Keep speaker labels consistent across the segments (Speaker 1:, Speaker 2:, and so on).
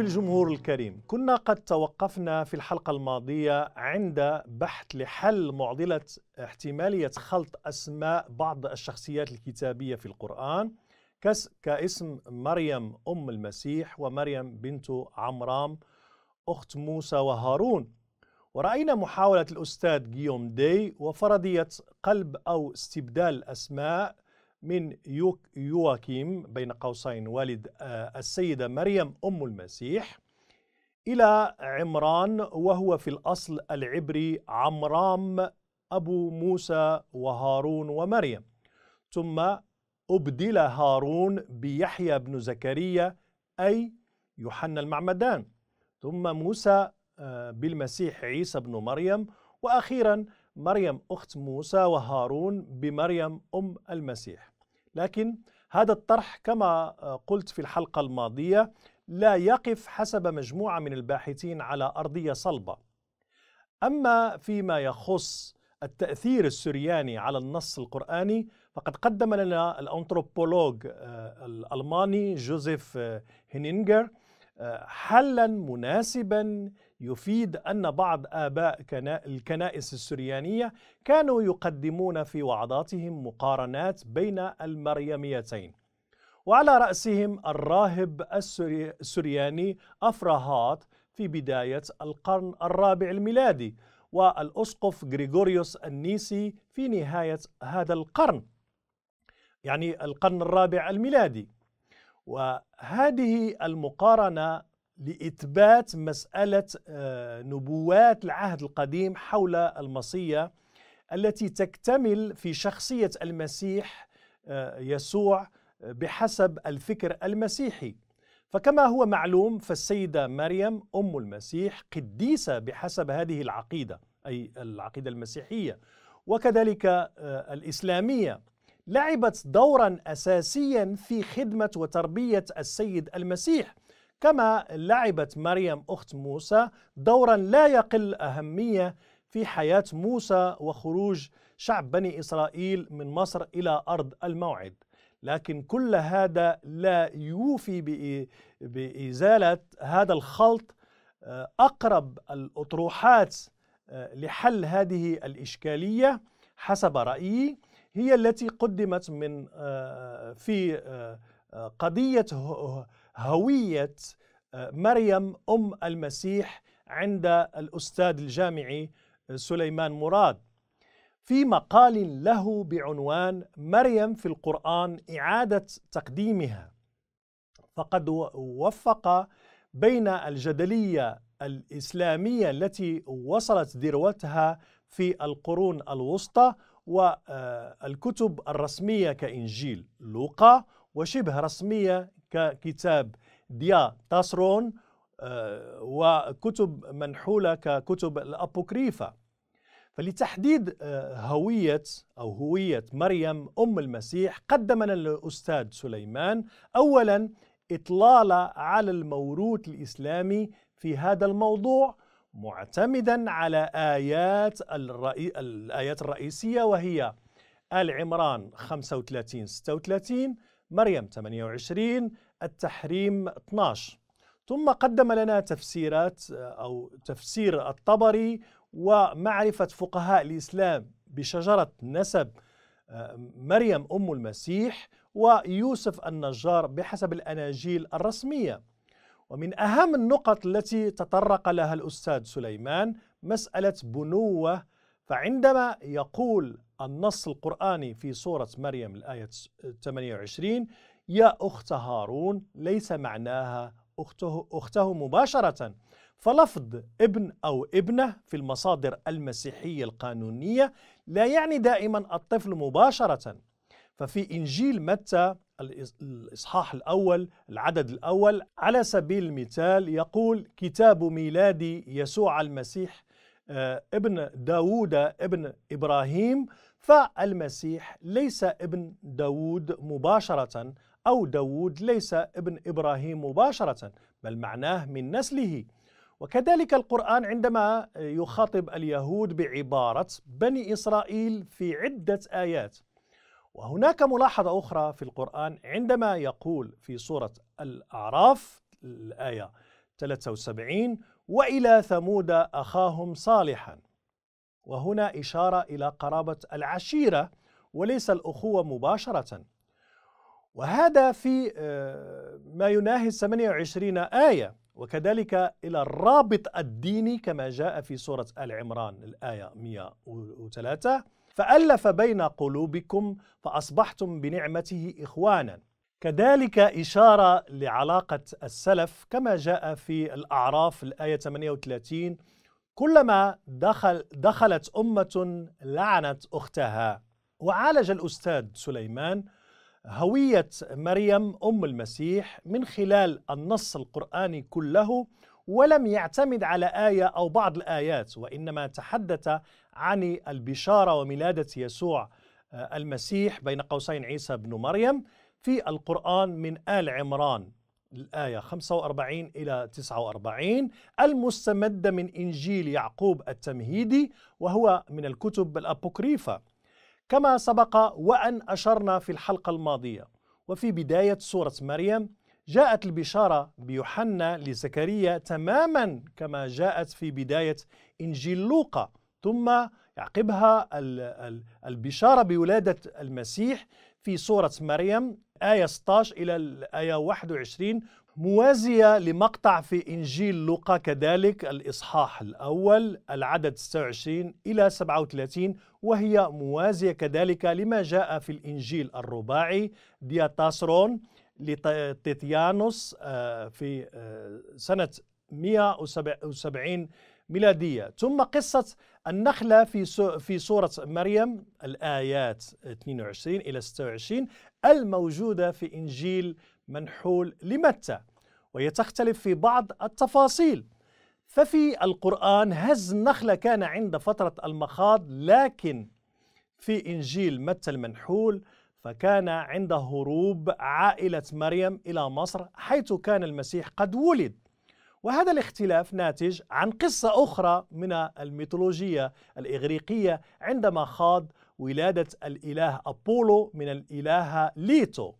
Speaker 1: بالجمهور الكريم كنا قد توقفنا في الحلقة الماضية عند بحث لحل معضلة احتمالية خلط أسماء بعض الشخصيات الكتابية في القرآن كاسم مريم أم المسيح ومريم بنت عمرام أخت موسى وهارون ورأينا محاولة الأستاذ جيوم دي وفرضية قلب أو استبدال الأسماء من يوك يواكيم بين قوسين والد آه، السيدة مريم أم المسيح إلى عمران وهو في الأصل العبري عمرام أبو موسى وهارون ومريم ثم أبدل هارون بيحيى بن زكريا أي يوحنا المعمدان ثم موسى آه، بالمسيح عيسى بن مريم وأخيرا مريم أخت موسى وهارون بمريم أم المسيح لكن هذا الطرح كما آه، قلت في الحلقة الماضية لا يقف حسب مجموعة من الباحثين على أرضية صلبة أما فيما يخص التأثير السرياني على النص القرآني فقد قدم لنا الأنثروبولوج آه، الألماني جوزيف آه، هينينجر حلا مناسبا يفيد أن بعض آباء الكنائس السريانية كانوا يقدمون في وعظاتهم مقارنات بين المريميتين وعلى رأسهم الراهب السرياني أفراهات في بداية القرن الرابع الميلادي والأسقف غريغوريوس النيسي في نهاية هذا القرن يعني القرن الرابع الميلادي وهذه المقارنة لإثبات مسألة آه، نبوات العهد القديم حول المصية التي تكتمل في شخصية المسيح آه، يسوع بحسب الفكر المسيحي فكما هو معلوم فالسيدة مريم أم المسيح قديسة بحسب هذه العقيدة أي العقيدة المسيحية وكذلك آه، الإسلامية لعبت دورا أساسيا في خدمة وتربية السيد المسيح كما لعبت مريم أخت موسى دورا لا يقل أهمية في حياة موسى وخروج شعب بني إسرائيل من مصر إلى أرض الموعد لكن كل هذا لا يوفي بإزالة هذا الخلط آه، أقرب الأطروحات آه، لحل هذه الإشكالية حسب رأيي هي التي قدمت من آه، في آه، قضية هوية آه، مريم أم المسيح عند الأستاذ الجامعي سليمان مراد في مقال له بعنوان مريم في القرآن إعادة تقديمها فقد وفق بين الجدلية الإسلامية التي وصلت ذروتها في القرون الوسطى والكتب الرسمية كإنجيل لوقا وشبه رسمية ككتاب ديا تاسرون آه، وكتب منحولة ككتب الأبوكريفة فلتحديد آه، هوية أو هوية مريم أم المسيح قدمنا الأستاذ سليمان أولا إطلالة على الموروث الإسلامي في هذا الموضوع معتمدا على آيات الرئي... الآيات الرئيسية وهي آل عمران 35 36 مريم 28 التحريم 12 ثم قدم لنا تفسيرات أو تفسير الطبري ومعرفة فقهاء الإسلام بشجرة نسب مريم أم المسيح ويوسف النجار بحسب الأناجيل الرسمية ومن أهم النقط التي تطرق لها الأستاذ سليمان مسألة بنوة فعندما يقول النص القرآني في سورة مريم الآية 28 يا أخت هارون ليس معناها أخته, أخته مباشرة فلفظ ابن أو ابنة في المصادر المسيحية القانونية لا يعني دائما الطفل مباشرة ففي إنجيل متى الإصحاح الأول العدد الأول على سبيل المثال يقول كتاب ميلاد يسوع المسيح آه، ابن داوود ابن إبراهيم فالمسيح ليس ابن داوود مباشرة أو داوود ليس ابن إبراهيم مباشرة بل معناه من نسله وكذلك القرآن عندما يخاطب اليهود بعبارة بني إسرائيل في عدة آيات وهناك ملاحظة أخرى في القرآن عندما يقول في سورة الأعراف الآية 73 وإلى ثمود أخاهم صالحا وهنا إشارة إلى قرابة العشيرة وليس الأخوة مباشرة وهذا في آه، ما يناهز 28 آية وكذلك إلى الرابط الديني كما جاء في سورة آل عمران الآية 103 فألف بين قلوبكم فأصبحتم بنعمته إخوانا كذلك إشارة لعلاقة السلف كما جاء في الأعراف الآية 38 كلما دخل دخلت أمة لعنت أختها وعالج الأستاذ سليمان هوية مريم أم المسيح من خلال النص القرآني كله ولم يعتمد على آية أو بعض الآيات وإنما تحدث عن البشارة وميلادة يسوع آه، المسيح بين قوسين عيسى بن مريم في القرآن من آل عمران الآية 45 إلى 49 المستمدة من إنجيل يعقوب التمهيدي وهو من الكتب الأبوكريفة كما سبق وأن أشرنا في الحلقة الماضية وفي بداية سورة مريم جاءت البشارة بيوحنا لزكريا تماما كما جاءت في بداية إنجيل لوقا ثم يعقبها البشارة بولادة المسيح في سورة مريم آية 16 إلى الآية 21 موازية لمقطع في إنجيل لوقا كذلك الإصحاح الأول العدد 26 إلى 37 وهي موازية كذلك لما جاء في الإنجيل الرباعي دياتاسرون لتيتيانوس آه، في آه، سنة 170 ميلادية ثم قصة النخلة في في سورة مريم الآيات 22 إلى 26 الموجودة في إنجيل منحول لمتى وهي تختلف في بعض التفاصيل ففي القرآن هز النخلة كان عند فترة المخاض لكن في إنجيل متى المنحول فكان عند هروب عائلة مريم إلى مصر حيث كان المسيح قد ولد وهذا الاختلاف ناتج عن قصة أخرى من الميثولوجية الإغريقية عندما خاض ولادة الإله أبولو من الإلهة ليتو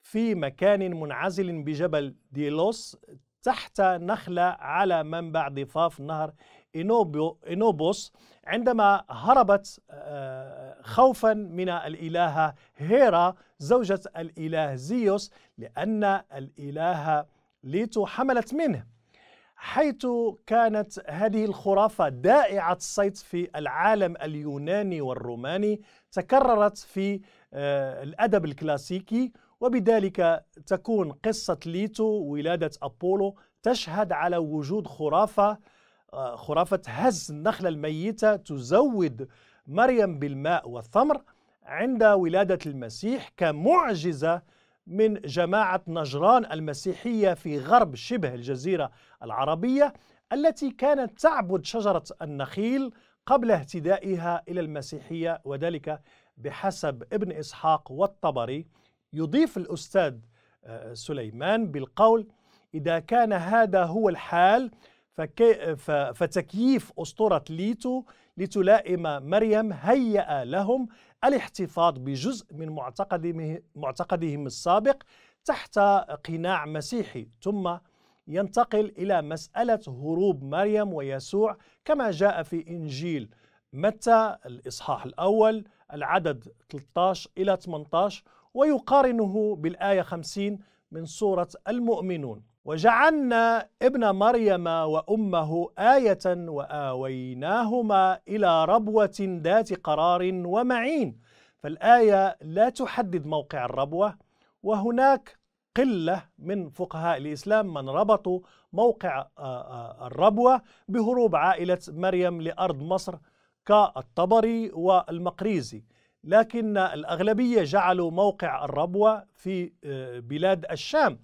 Speaker 1: في مكان منعزل بجبل ديلوس تحت نخلة على منبع ضفاف نهر إنوبوس عندما هربت آه، خوفا من الإلهة هيرا زوجة الإله زيوس لأن الإلهة ليتو حملت منه حيث كانت هذه الخرافة دائعة الصيت في العالم اليوناني والروماني تكررت في آه، الأدب الكلاسيكي وبذلك تكون قصة ليتو ولادة أبولو تشهد على وجود خرافة آه، خرافة هز النخلة الميتة تزود مريم بالماء والثمر عند ولادة المسيح كمعجزة من جماعة نجران المسيحية في غرب شبه الجزيرة العربية التي كانت تعبد شجرة النخيل قبل اهتدائها إلى المسيحية وذلك بحسب ابن إسحاق والطبري يضيف الأستاذ آه، سليمان بالقول إذا كان هذا هو الحال فتكييف أسطورة ليتو لتلائم مريم هيأ لهم الاحتفاظ بجزء من معتقدهم, معتقدهم السابق تحت قناع مسيحي ثم ينتقل إلى مسألة هروب مريم ويسوع كما جاء في إنجيل متى الإصحاح الأول العدد 13 إلى 18 ويقارنه بالآية 50 من سورة المؤمنون وجعلنا ابن مريم وأمه آية وآويناهما إلى ربوة ذات قرار ومعين فالآية لا تحدد موقع الربوة وهناك قلة من فقهاء الإسلام من ربطوا موقع آه، آه، الربوة بهروب عائلة مريم لأرض مصر كالطبري والمقريزي لكن الأغلبية جعلوا موقع الربوة في آه، بلاد الشام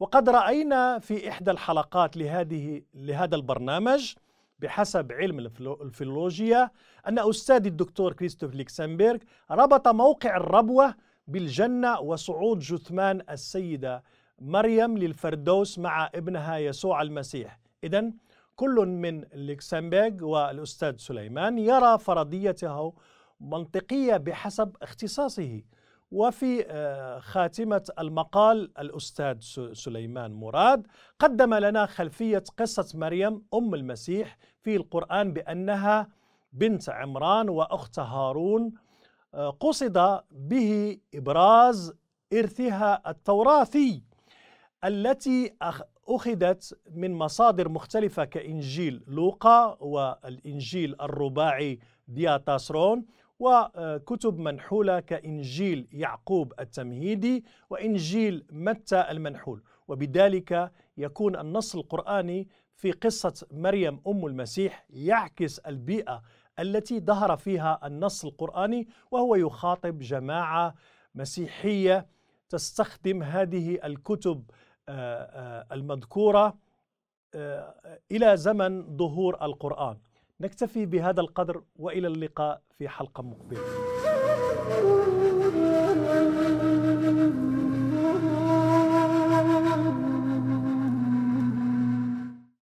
Speaker 1: وقد رأينا في إحدى الحلقات لهذه لهذا البرنامج بحسب علم الفيلولوجيا أن أستاذي الدكتور كريستوف ليكسنبرغ ربط موقع الربوة بالجنة وصعود جثمان السيدة مريم للفردوس مع ابنها يسوع المسيح إذا كل من ليكسنبرغ والأستاذ سليمان يرى فرضيته منطقية بحسب اختصاصه وفي آه، خاتمة المقال الأستاذ سليمان مراد قدم لنا خلفية قصة مريم أم المسيح في القرآن بأنها بنت عمران وأخت هارون آه، قصد به إبراز إرثها التوراثي التي أخذت من مصادر مختلفة كإنجيل لوقا والإنجيل الرباعي دياتاسرون وكتب منحولة كإنجيل يعقوب التمهيدي وإنجيل متى المنحول وبذلك يكون النص القرآني في قصة مريم أم المسيح يعكس البيئة التي ظهر فيها النص القرآني وهو يخاطب جماعة مسيحية تستخدم هذه الكتب آه، آه، المذكورة آه، إلى زمن ظهور القرآن نكتفي بهذا القدر والى اللقاء في حلقه مقبله